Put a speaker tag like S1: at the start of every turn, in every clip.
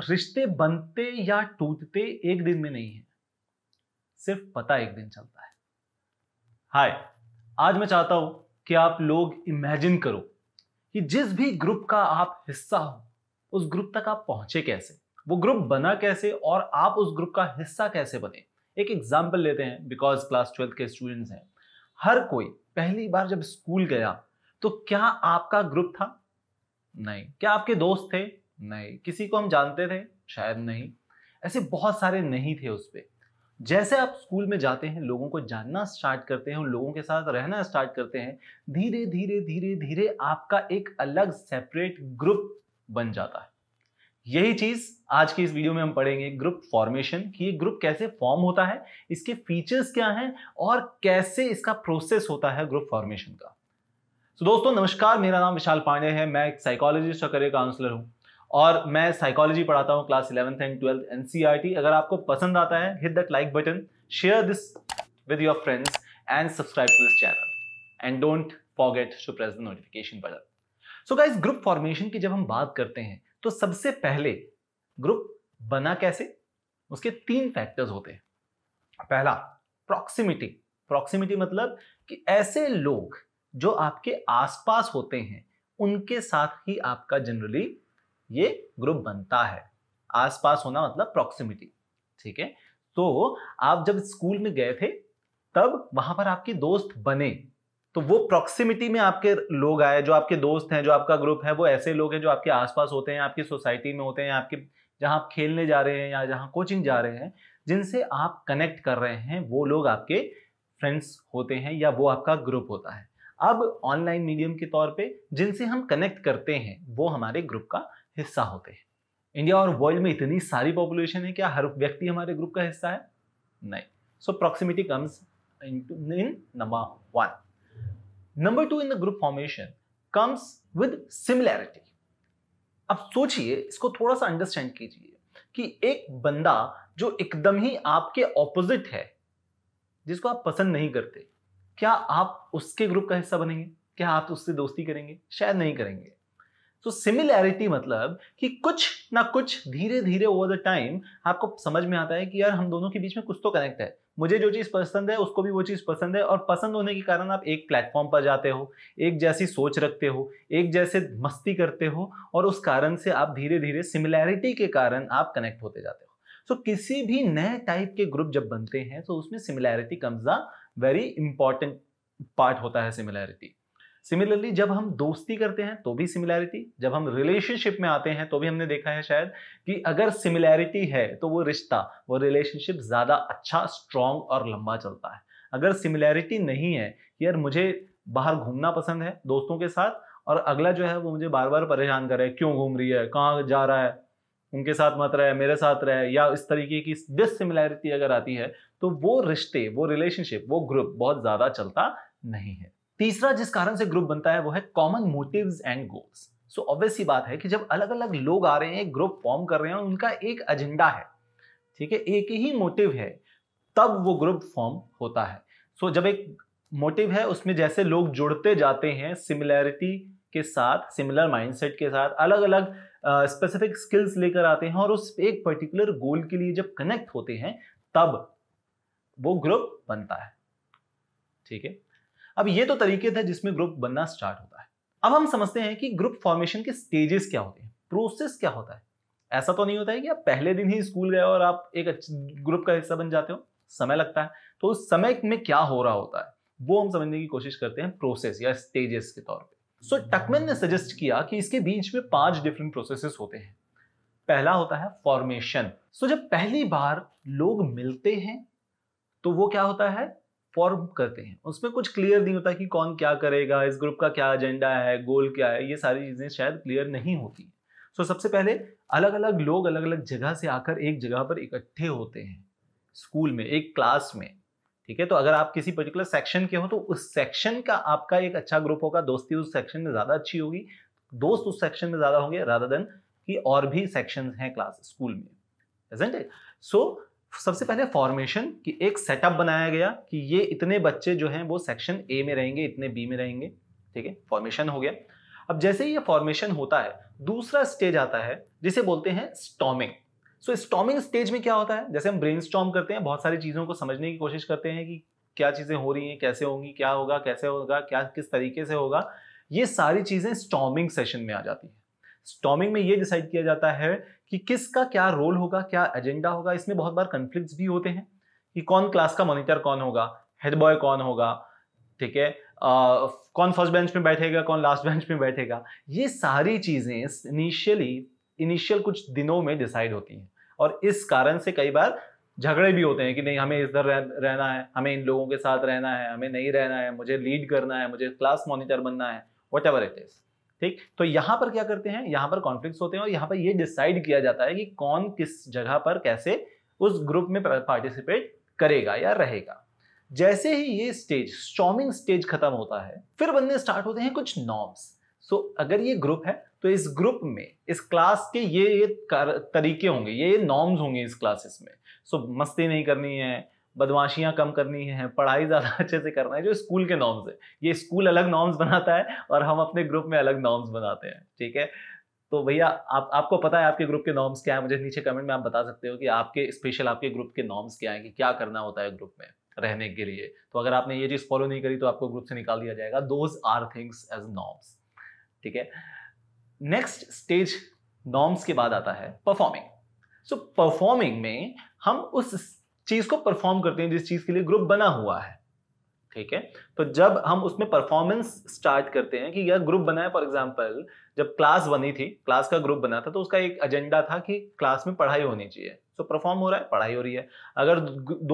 S1: रिश्ते बनते या टूटते एक दिन में नहीं है सिर्फ पता एक दिन चलता है हाय आज मैं चाहता हूं कि आप लोग इमेजिन करो कि जिस भी ग्रुप का आप हिस्सा हो उस ग्रुप तक आप पहुंचे कैसे वो ग्रुप बना कैसे और आप उस ग्रुप का हिस्सा कैसे बने एक एग्जाम्पल लेते हैं बिकॉज क्लास ट्वेल्थ के स्टूडेंट्स हैं हर कोई पहली बार जब स्कूल गया तो क्या आपका ग्रुप था नहीं क्या आपके दोस्त थे नहीं किसी को हम जानते थे शायद नहीं ऐसे बहुत सारे नहीं थे उस पर जैसे आप स्कूल में जाते हैं लोगों को जानना स्टार्ट करते हैं उन लोगों के साथ रहना स्टार्ट करते हैं धीरे धीरे धीरे धीरे आपका एक अलग सेपरेट ग्रुप बन जाता है यही चीज आज की इस वीडियो में हम पढ़ेंगे ग्रुप फॉर्मेशन कि ये ग्रुप कैसे फॉर्म होता है इसके फीचर्स क्या हैं और कैसे इसका प्रोसेस होता है ग्रुप फॉर्मेशन का तो दोस्तों नमस्कार मेरा नाम विशाल पांडे है मैं एक साइकोलॉजिस्ट और करियर काउंसलर हूँ और मैं साइकोलॉजी पढ़ाता हूँ क्लास इलेवंथ एंड ट्वेल्थ एन अगर आपको पसंद आता है hit that like button share this with your friends and subscribe to this channel and don't forget to press the notification button so guys group formation की जब हम बात करते हैं तो सबसे पहले ग्रुप बना कैसे उसके तीन फैक्टर्स होते हैं पहला प्रॉक्सिमिटी प्रॉक्सिमिटी मतलब कि ऐसे लोग जो आपके आसपास होते हैं उनके साथ ही आपका जनरली ये ग्रुप बनता है आसपास होना मतलब प्रॉक्सिमिटी ठीक है तो आप जब स्कूल में गए थे तब वहां पर आपके दोस्त बने तो वो प्रॉक्सिमिटी में आपके लोग आए जो आपके दोस्त हैं जो आपका ग्रुप है वो ऐसे लोग हैं जो आपके आसपास होते हैं आपकी सोसाइटी में होते हैं आपके जहां आप खेलने जा रहे हैं या जहां कोचिंग जा रहे हैं जिनसे आप कनेक्ट कर रहे हैं वो लोग आपके फ्रेंड्स होते हैं या वो आपका ग्रुप होता है अब ऑनलाइन मीडियम के तौर पे जिनसे हम कनेक्ट करते हैं वो हमारे ग्रुप का हिस्सा होते हैं इंडिया और वर्ल्ड में इतनी सारी पॉपुलेशन है क्या हर व्यक्ति हमारे ग्रुप का हिस्सा है नहीं so proximity comes in number one number two in the group formation comes with similarity अब सोचिए इसको थोड़ा सा अंडरस्टैंड कीजिए कि एक बंदा जो एकदम ही आपके ऑपोजिट है जिसको आप पसंद नहीं करते क्या आप उसके ग्रुप का हिस्सा बनेंगे क्या आप उससे दोस्ती करेंगे शायद नहीं करेंगे सो सिमिलैरिटी मतलब कि कुछ ना कुछ धीरे धीरे ओवर द टाइम आपको समझ में आता है कि यार हम दोनों के बीच में कुछ तो कनेक्ट है मुझे जो चीज़ पसंद है उसको भी वो चीज़ पसंद है और पसंद होने के कारण आप एक प्लेटफॉर्म पर जाते हो एक जैसी सोच रखते हो एक जैसे मस्ती करते हो और उस कारण से आप धीरे धीरे सिमिलैरिटी के कारण आप कनेक्ट होते जाते हो सो so, किसी भी नए टाइप के ग्रुप जब बनते हैं तो उसमें similarity comes the very important part होता है सिमिलैरिटी सिमिलरली जब हम दोस्ती करते हैं तो भी सिमिलैरिटी जब हम रिलेशनशिप में आते हैं तो भी हमने देखा है शायद कि अगर सिमिलैरिटी है तो वो रिश्ता वो रिलेशनशिप ज़्यादा अच्छा स्ट्रांग और लंबा चलता है अगर सिमिलैरिटी नहीं है यार मुझे बाहर घूमना पसंद है दोस्तों के साथ और अगला जो है वो मुझे बार बार परेशान कर रहा है क्यों घूम रही है कहाँ जा रहा है उनके साथ मत रहे मेरे साथ रहे या इस तरीके की डिसिमिलैरिटी अगर आती है तो वो रिश्ते वो रिलेशनशिप वो ग्रुप बहुत ज़्यादा चलता नहीं है तीसरा जिस कारण से ग्रुप बनता है वो है common motive and goals so obvious ही बात है कि जब अलग अलग लोग आ रहे हैं ग्रुप फॉर्म कर रहे हैं उनका एक एजेंडा है ठीक है एक ही मोटिव है तब वो ग्रुप फॉर्म होता है सो so, जब एक मोटिव है उसमें जैसे लोग जुड़ते जाते हैं सिमिलैरिटी के साथ सिमिलर माइंडसेट के साथ अलग अलग स्पेसिफिक स्किल्स लेकर आते हैं और उस एक पर्टिकुलर गोल के लिए जब कनेक्ट होते हैं तब वो ग्रुप बनता है ठीक है अब ये तो तरीके थे जिसमें ग्रुप बनना स्टार्ट होता है अब हम समझते हैं कि ग्रुप फॉर्मेशन के स्टेजेस क्या होते हैं प्रोसेस क्या होता है ऐसा तो नहीं होता है कि आप पहले दिन ही स्कूल गए और आप एक ग्रुप का हिस्सा बन जाते हो समय लगता है तो उस समय में क्या हो रहा होता है वो हम समझने की कोशिश करते हैं प्रोसेस या स्टेजेस के तौर पर सो टकमेन ने सजेस्ट किया कि इसके बीच में पांच डिफरेंट प्रोसेसेस होते हैं पहला होता है फॉर्मेशन सो so, जब पहली बार लोग मिलते हैं तो वो क्या होता है फॉर्म करते हैं उसमें कुछ क्लियर नहीं होता कि कौन क्या करेगा इस ग्रुप का क्या एजेंडा है गोल क्या है ये सारी चीज़ें शायद क्लियर नहीं होती सो so, सबसे पहले अलग अलग लोग अलग अलग जगह से आकर एक जगह पर इकट्ठे होते हैं स्कूल में एक क्लास में ठीक है तो अगर आप किसी पर्टिकुलर सेक्शन के हो तो उस सेक्शन का आपका एक अच्छा ग्रुप होगा दोस्ती उस सेक्शन में ज़्यादा अच्छी होगी दोस्त उस सेक्शन में ज़्यादा होंगे राधा दन की और भी सेक्शन हैं क्लास स्कूल में सो सबसे पहले फॉर्मेशन कि एक सेटअप बनाया गया कि ये इतने बच्चे जो हैं वो सेक्शन ए में रहेंगे इतने बी में रहेंगे ठीक है फॉर्मेशन हो गया अब जैसे ही ये फॉर्मेशन होता है दूसरा स्टेज आता है जिसे बोलते हैं स्टॉमिंग सो स्टॉमिंग स्टेज में क्या होता है जैसे हम ब्रेन करते हैं बहुत सारी चीज़ों को समझने की कोशिश करते हैं कि क्या चीज़ें हो रही हैं कैसे होंगी क्या होगा कैसे होगा क्या किस तरीके से होगा ये सारी चीज़ें स्टॉमिंग सेशन में आ जाती हैं स्टॉमिंग में ये डिसाइड किया जाता है कि किसका क्या रोल होगा क्या एजेंडा होगा इसमें बहुत बार कंफ्लिक्ट भी होते हैं कि कौन क्लास का मॉनिटर कौन होगा हेड बॉय कौन होगा ठीक है कौन फर्स्ट बेंच में बैठेगा कौन लास्ट बेंच में बैठेगा ये सारी चीज़ें इनिशियली इनिशियल कुछ दिनों में डिसाइड होती हैं और इस कारण से कई बार झगड़े भी होते हैं कि नहीं हमें इधर रहना है हमें इन लोगों के साथ रहना है हमें नहीं रहना है मुझे लीड करना है मुझे क्लास मॉनिटर बनना है वट एवर इट इज़ ठीक तो यहां पर क्या करते हैं यहां पर कॉन्फ्लिक्ट होते हैं और यहां पर यह डिसाइड किया जाता है कि कौन किस जगह पर कैसे उस ग्रुप में पार्टिसिपेट करेगा या रहेगा जैसे ही ये स्टेज स्टॉमिंग स्टेज खत्म होता है फिर बनने स्टार्ट होते हैं कुछ नॉर्म्स सो अगर ये ग्रुप है तो इस ग्रुप में इस क्लास के ये ये तरीके होंगे ये ये नॉर्म्स होंगे इस क्लासेस में सो मस्ती नहीं करनी है बदमाशियाँ कम करनी है पढ़ाई ज़्यादा अच्छे से करना है जो स्कूल के नॉर्म्स है ये स्कूल अलग नॉर्म्स बनाता है और हम अपने ग्रुप में अलग नॉर्म्स बनाते हैं ठीक है तो भैया आप आपको पता है आपके ग्रुप के नॉर्म्स क्या है मुझे नीचे कमेंट में आप बता सकते हो कि आपके स्पेशल आपके ग्रुप के नॉर्म्स क्या है कि क्या करना होता है ग्रुप में रहने के लिए तो अगर आपने ये चीज़ फॉलो नहीं करी तो आपको ग्रुप से निकाल दिया जाएगा those are things as norms ठीक है नेक्स्ट स्टेज नॉर्म्स के बाद आता है परफॉर्मिंग सो परफॉर्मिंग में हम उस चीज को परफॉर्म करते हैं जिस चीज के लिए ग्रुप बना हुआ है ठीक है तो जब हम उसमें परफॉर्मेंस स्टार्ट करते हैं कि यह ग्रुप बनाए फॉर एग्जाम्पल जब क्लास बनी थी क्लास का ग्रुप बना था तो उसका एक एजेंडा था कि क्लास में पढ़ाई होनी चाहिए सो परफॉर्म हो रहा है पढ़ाई हो रही है अगर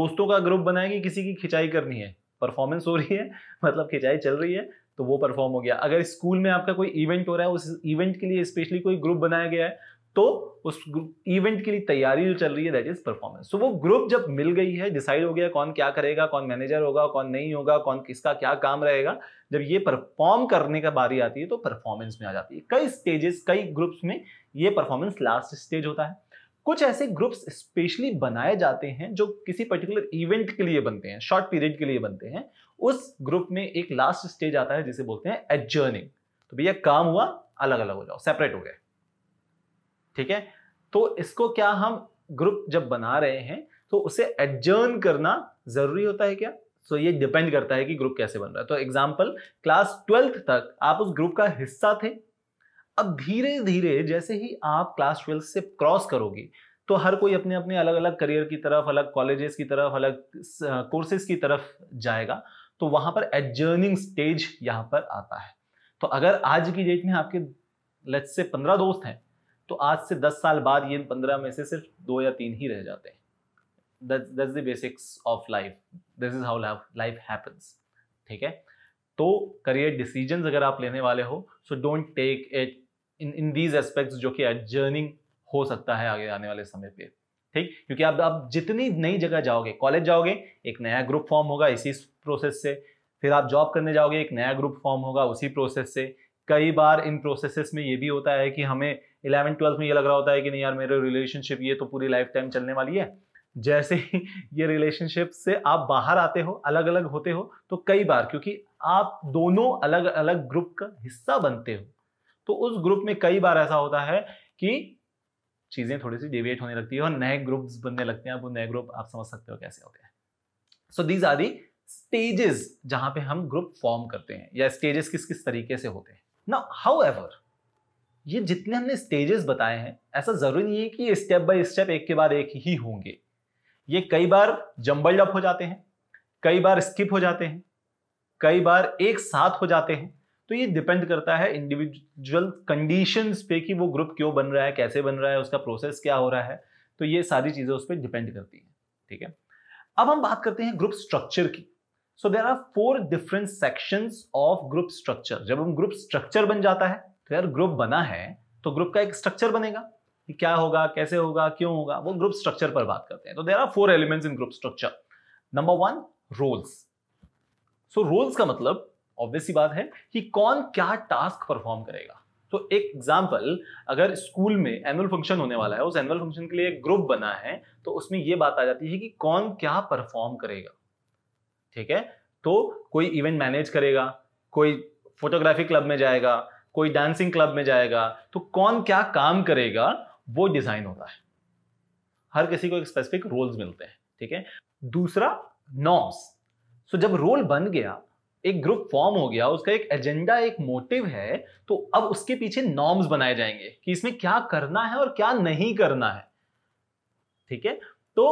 S1: दोस्तों का ग्रुप बना कि किसी की खिंचाई करनी है परफॉर्मेंस हो रही है मतलब खिंचाई चल रही है तो वो परफॉर्म हो गया अगर स्कूल में आपका कोई इवेंट हो रहा है उस इवेंट के लिए स्पेशली कोई ग्रुप बनाया गया है तो उस इवेंट के लिए तैयारी जो चल रही है दैट इज परफॉर्मेंस तो वो ग्रुप जब मिल गई है डिसाइड हो गया कौन क्या करेगा कौन मैनेजर होगा कौन नहीं होगा कौन किसका क्या काम रहेगा जब ये परफॉर्म करने का बारी आती है तो परफॉर्मेंस में आ जाती है कई स्टेजेस कई ग्रुप्स में ये परफॉर्मेंस लास्ट स्टेज होता है कुछ ऐसे ग्रुप्स स्पेशली बनाए जाते हैं जो किसी पर्टिकुलर इवेंट के लिए बनते हैं शॉर्ट पीरियड के लिए बनते हैं उस ग्रुप में एक लास्ट स्टेज आता है जिसे बोलते हैं एडजर्निंग तो भैया काम हुआ अलग अलग हो जाओ सेपरेट हो गया ठीक है तो इसको क्या हम ग्रुप जब बना रहे हैं तो उसे एडजर्न करना जरूरी होता है क्या सो so, ये डिपेंड करता है कि ग्रुप कैसे बन रहा है तो एग्जाम्पल क्लास ट्वेल्थ तक आप उस ग्रुप का हिस्सा थे अब धीरे धीरे जैसे ही आप क्लास ट्वेल्थ से क्रॉस करोगे तो हर कोई अपने अपने अलग अलग करियर की तरफ अलग कॉलेजेस की तरफ अलग कोर्सेज की तरफ जाएगा तो वहां पर एडजर्निंग स्टेज यहां पर आता है तो अगर आज की डेट में आपके लच से पंद्रह दोस्त हैं तो आज से दस साल बाद ये पंद्रह में से सिर्फ दो या तीन ही रह जाते हैं that's the basics of life this is how life happens ठीक है तो करियर डिसीजन अगर आप लेने वाले हो so don't take it in in these aspects जो कि अर्जर्निंग हो सकता है आगे आने वाले समय पे ठीक क्योंकि आप आप जितनी नई जगह जाओगे कॉलेज जाओगे एक नया ग्रुप फॉर्म होगा इसी प्रोसेस से फिर आप जॉब करने जाओगे एक नया ग्रुप फॉर्म होगा उसी प्रोसेस से कई बार इन प्रोसेसेस में ये भी होता है कि हमें इलेवन ट्वेल्थ में ये लग रहा होता है कि नहीं यार मेरे रिलेशनशिप ये तो पूरी लाइफ टाइम चलने वाली है जैसे ही ये रिलेशनशिप से आप बाहर आते हो अलग अलग होते हो तो कई बार क्योंकि आप दोनों अलग अलग ग्रुप का हिस्सा बनते हो तो उस ग्रुप में कई बार ऐसा होता है कि चीज़ें थोड़ी सी डिवेट होने लगती है और नए ग्रुप्स बनने लगते हैं आप नए ग्रुप आप समझ सकते हो कैसे होते हैं so these are the stages जहां पे हम ग्रुप फॉर्म करते हैं या स्टेजेस किस किस तरीके से होते हैं ना हाउ एवर ये जितने हमने स्टेजेस बताए हैं ऐसा जरूरी नहीं है कि स्टेप बाय स्टेप एक के बाद एक ही होंगे ये कई बार जम्बल्ड अप हो जाते हैं कई बार स्किप हो जाते हैं कई बार एक साथ हो जाते हैं तो ये डिपेंड करता है इंडिविजुअल कंडीशंस पे कि वो ग्रुप क्यों बन रहा है कैसे बन रहा है उसका प्रोसेस क्या हो रहा है तो ये सारी चीज़ें उस पर डिपेंड करती हैं ठीक है अब हम बात करते हैं ग्रुप स्ट्रक्चर की so there are four different sections of group structure जब हम ग्रुप स्ट्रक्चर बन जाता है तो यार ग्रुप बना है तो ग्रुप का एक स्ट्रक्चर बनेगा कि क्या होगा कैसे होगा क्यों होगा वो ग्रुप स्ट्रक्चर पर बात करते हैं तो there are four elements in group structure number one roles so roles का मतलब ही बात है कि कौन क्या टास्क परफॉर्म करेगा तो एक एग्जाम्पल अगर स्कूल में एनुअल फंक्शन होने वाला है उस एनुअल फंक्शन के लिए एक ग्रुप बना है तो उसमें यह बात आ जाती है कि कौन क्या परफॉर्म करेगा ठीक है तो कोई इवेंट मैनेज करेगा कोई फोटोग्राफी क्लब में जाएगा कोई डांसिंग क्लब में जाएगा तो कौन क्या काम करेगा वो डिजाइन होता है हर किसी को एक स्पेसिफिक रोल्स मिलते हैं ठीक है दूसरा नॉर्म्स सो जब रोल बन गया एक ग्रुप फॉर्म हो गया उसका एक एजेंडा एक मोटिव है तो अब उसके पीछे नॉर्म्स बनाए जाएंगे कि इसमें क्या करना है और क्या नहीं करना है ठीक है तो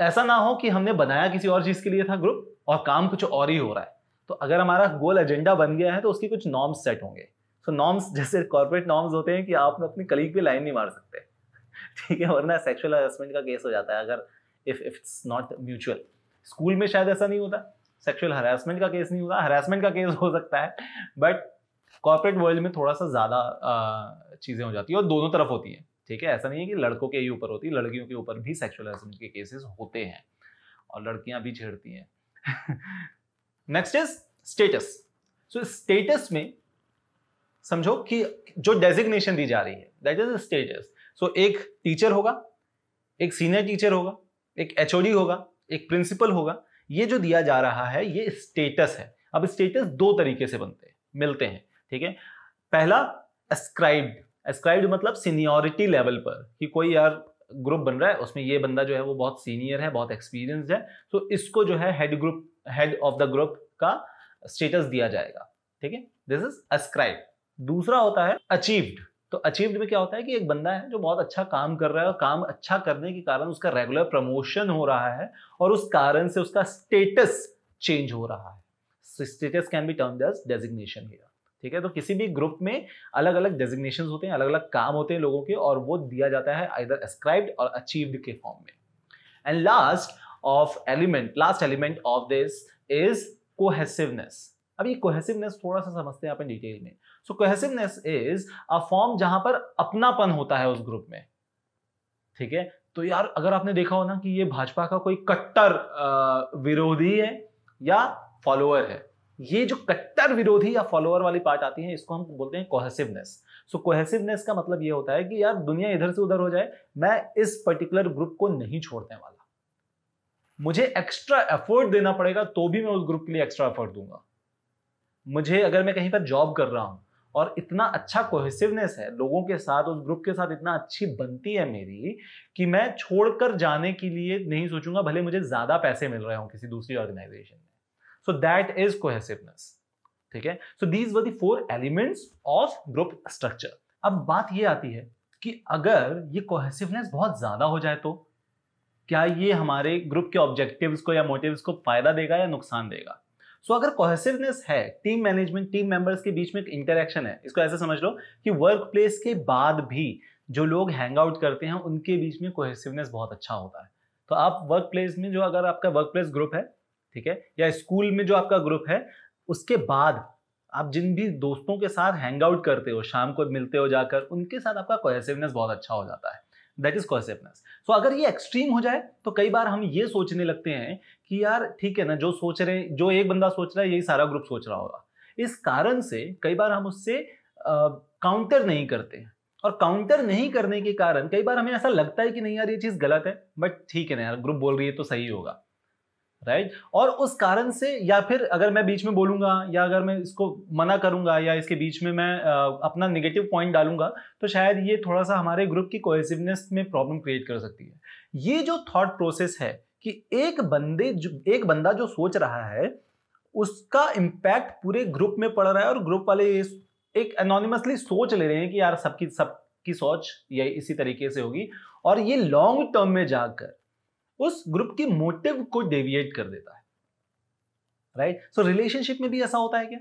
S1: ऐसा ना हो कि हमने बनाया किसी और चीज के लिए था ग्रुप और काम कुछ और ही हो रहा है तो अगर हमारा गोल एजेंडा बन गया है तो उसकी कुछ नॉर्म्स सेट होंगे सो so, नॉर्म्स जैसे कॉर्पोरेट नॉर्म्स होते हैं कि आप अपनी कलीग पे लाइन नहीं मार सकते ठीक है वरना सेक्शुअल हरासमेंट का केस हो जाता है अगर if if it's not mutual school में शायद ऐसा नहीं होता सेक्शुअल हरासमेंट का केस नहीं होता हरासमेंट का केस हो सकता है बट कॉर्पोरेट वर्ल्ड में थोड़ा सा ज़्यादा चीज़ें हो जाती है और दोनों तरफ होती हैं ठीक है ऐसा नहीं है कि लड़कों के ही ऊपर होती है लड़कियों के ऊपर भी सेक्शुअल हरासमेंट के केसेस होते हैं और लड़कियां भी छेड़ती हैं next is status so status में समझो कि जो डेजिग्नेशन दी जा रही है दैट इज स्टेटस सो एक टीचर होगा एक सीनियर टीचर होगा एक एचओडी होगा एक प्रिंसिपल होगा ये जो दिया जा रहा है ये स्टेटस है अब स्टेटस दो तरीके से बनते हैं मिलते हैं ठीक है पहला एस्क्राइब एस्क्राइब मतलब सीनियोरिटी लेवल पर कि कोई यार ग्रुप बन रहा है उसमें ये बंदा जो है वो बहुत सीनियर है बहुत एक्सपीरियंस है तो इसको जो है head group head of the group का स्टेटस दिया जाएगा ठीक है दिस इज अस्क्राइब दूसरा होता है अचीव्ड तो अचीव्ड में क्या होता है कि एक बंदा है जो बहुत अच्छा काम कर रहा है और काम अच्छा करने के कारण उसका रेगुलर प्रमोशन हो रहा है और उस कारण से उसका स्टेटस चेंज हो रहा है status can be term designation here ठीक है तो किसी भी ग्रुप में अलग अलग डेजिग्नेशन होते हैं अलग अलग काम होते हैं लोगों के और वो दिया जाता है आइदर एस्क्राइब्ड और अचीव्ड के फॉर्म में and last of element last element of this is cohesiveness अब ये कोहेसिवनेस थोड़ा सा समझते हैं अपन डिटेल में so cohesiveness is a form जहां पर अपनापन होता है उस ग्रुप में ठीक है तो यार अगर आपने देखा हो ना कि ये भाजपा का कोई कट्टर विरोधी है या फॉलोअर है ये जो कट्टर विरोधी या फॉलोअर वाली पार्ट आती है इसको हम बोलते हैं कोहेसिवनेस सो कोहेसिवनेस का मतलब ये होता है कि यार दुनिया इधर से उधर हो जाए मैं इस पर्टिकुलर ग्रुप को नहीं छोड़ने वाला मुझे एक्स्ट्रा एफर्ट देना पड़ेगा तो भी मैं उस ग्रुप के लिए एक्स्ट्रा एफर्ट दूंगा मुझे अगर मैं कहीं पर जॉब कर रहा हूं और इतना अच्छा कोहेसिवनेस है लोगों के साथ उस ग्रुप के साथ इतना अच्छी बनती है मेरी कि मैं छोड़कर जाने के लिए नहीं सोचूंगा भले मुझे ज़्यादा पैसे मिल रहे हो किसी दूसरी ऑर्गेनाइजेशन में सो दैट इज कोहेसिवनेस ठीक है so these were the four elements of group structure अब बात ये आती है कि अगर ये कोहेसिवनेस बहुत ज़्यादा हो जाए तो क्या ये हमारे ग्रुप के ऑब्जेक्टिव्स को या मोटिव्स को फायदा देगा या नुकसान देगा सो so, अगर कोहेसिवनेस है टीम मैनेजमेंट टीम मेंबर्स के बीच में एक इंटरेक्शन है इसको ऐसे समझ लो कि वर्क प्लेस के बाद भी जो लोग हैंग आउट करते हैं उनके बीच में कोहेसिवनेस बहुत अच्छा होता है तो आप वर्क प्लेस में जो अगर आपका वर्क प्लेस ग्रुप है ठीक है या स्कूल में जो आपका ग्रुप है उसके बाद आप जिन भी दोस्तों के साथ हैंग आउट करते हो शाम को मिलते हो जाकर उनके साथ आपका कोहेसिवनेस बहुत अच्छा हो जाता है दैट इज कॉसेपनेस सो अगर ये एक्सट्रीम हो जाए तो कई बार हम ये सोचने लगते हैं कि यार ठीक है ना जो सोच रहे जो एक बंदा सोच रहा है यही सारा ग्रुप सोच रहा होगा इस कारण से कई बार हम उससे काउंटर uh, नहीं करते हैं और काउंटर नहीं करने के कारण कई बार हमें ऐसा लगता है कि नहीं यार ये चीज़ गलत है बट ठीक है ना यार ग्रुप बोल रही है तो सही होगा राइट और उस कारण से या फिर अगर मैं बीच में बोलूंगा या अगर मैं इसको मना करूंगा या इसके बीच में मैं अपना निगेटिव पॉइंट डालूंगा तो शायद ये थोड़ा सा हमारे ग्रुप की कोहेसिवनेस में प्रॉब्लम क्रिएट कर सकती है ये जो थॉट प्रोसेस है कि एक बंदे जो एक बंदा जो सोच रहा है उसका इम्पैक्ट पूरे ग्रुप में पड़ रहा है और ग्रुप वाले एक अनोनिमसली सोच ले रहे हैं कि यार सबकी सबकी सोच यही इसी तरीके से होगी और ये लॉन्ग टर्म में जाकर उस ग्रुप के मोटिव को डेविएट कर देता है राइट सो रिलेशनशिप में भी ऐसा होता है क्या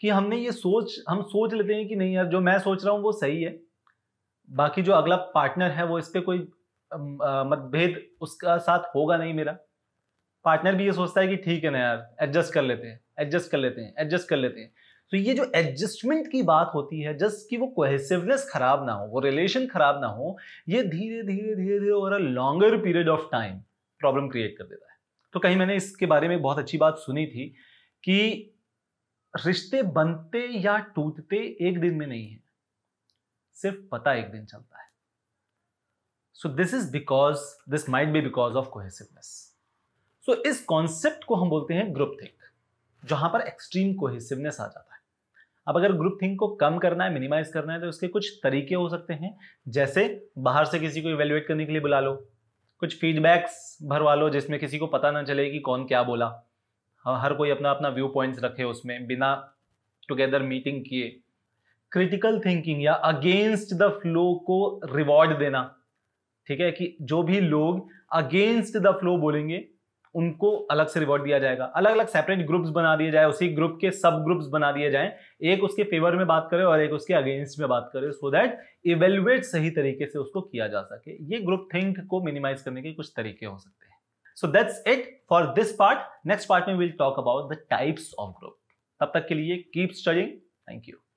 S1: कि हमने ये सोच हम सोच लेते हैं कि नहीं यार जो मैं सोच रहा हूं वो सही है बाकी जो अगला पार्टनर है वो इस पर कोई मतभेद उसका साथ होगा नहीं मेरा पार्टनर भी ये सोचता है कि ठीक है ना यार एडजस्ट कर लेते हैं एडजस्ट कर लेते हैं एडजस्ट कर लेते हैं तो ये जो एडजस्टमेंट की बात होती है जस्ट कि वो कोहेसिवनेस खराब ना हो वो रिलेशन खराब ना हो ये धीरे धीरे धीरे धीरे और a longer period of time problem create कर देता है तो कहीं मैंने इसके बारे में बहुत अच्छी बात सुनी थी कि रिश्ते बनते या टूटते एक दिन में नहीं है सिर्फ पता एक दिन चलता है so this is because this might be because of cohesiveness so इस कॉन्सेप्ट को हम बोलते हैं ग्रुप थिंक जहां पर एक्सट्रीम कोहेसिवनेस आ जाता है अब अगर ग्रुप थिंक को कम करना है मिनिमाइज करना है तो उसके कुछ तरीके हो सकते हैं जैसे बाहर से किसी को इवेल्युएट करने के लिए बुला लो कुछ फीडबैक्स भरवा लो जिसमें किसी को पता ना चले कि कौन क्या बोला हाँ, हर कोई अपना अपना व्यू पॉइंट्स रखे उसमें बिना टुगेदर मीटिंग किए क्रिटिकल थिंकिंग या अगेंस्ट द फ्लो को रिवॉर्ड देना ठीक है कि जो भी लोग अगेंस्ट द फ्लो बोलेंगे उनको अलग से रिवॉर्ड दिया जाएगा अलग अलग सेपरेट ग्रुप्स बना दिए जाए उसी ग्रुप के सब ग्रुप्स बना दिए जाएं एक उसके फेवर में बात करे और एक उसके अगेंस्ट में बात करे सो दैट इवेल्युएट सही तरीके से उसको किया जा सके ये ग्रुप थिंक को मिनिमाइज करने के कुछ तरीके हो सकते हैं so that's it for this part next part में will talk about the types of group तब तक के लिए कीप स्टडिंग थैंक यू